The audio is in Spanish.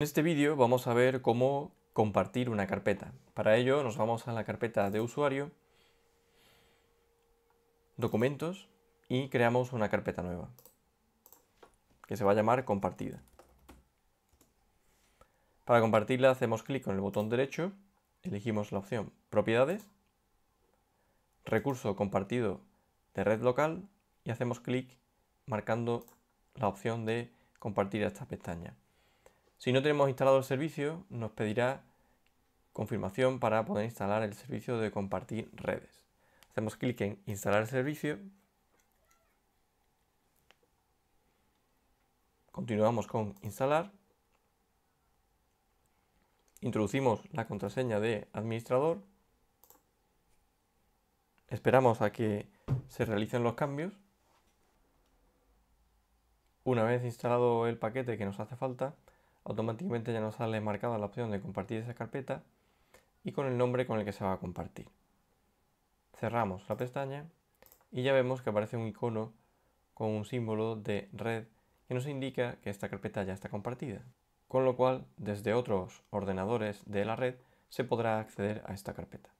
En este vídeo vamos a ver cómo compartir una carpeta. Para ello nos vamos a la carpeta de usuario, documentos y creamos una carpeta nueva que se va a llamar compartida. Para compartirla hacemos clic en el botón derecho, elegimos la opción propiedades, recurso compartido de red local y hacemos clic marcando la opción de compartir esta pestaña. Si no tenemos instalado el servicio, nos pedirá confirmación para poder instalar el servicio de compartir redes. Hacemos clic en instalar el servicio. Continuamos con instalar. Introducimos la contraseña de administrador. Esperamos a que se realicen los cambios. Una vez instalado el paquete que nos hace falta, automáticamente ya nos sale marcada la opción de compartir esa carpeta y con el nombre con el que se va a compartir. Cerramos la pestaña y ya vemos que aparece un icono con un símbolo de red que nos indica que esta carpeta ya está compartida, con lo cual desde otros ordenadores de la red se podrá acceder a esta carpeta.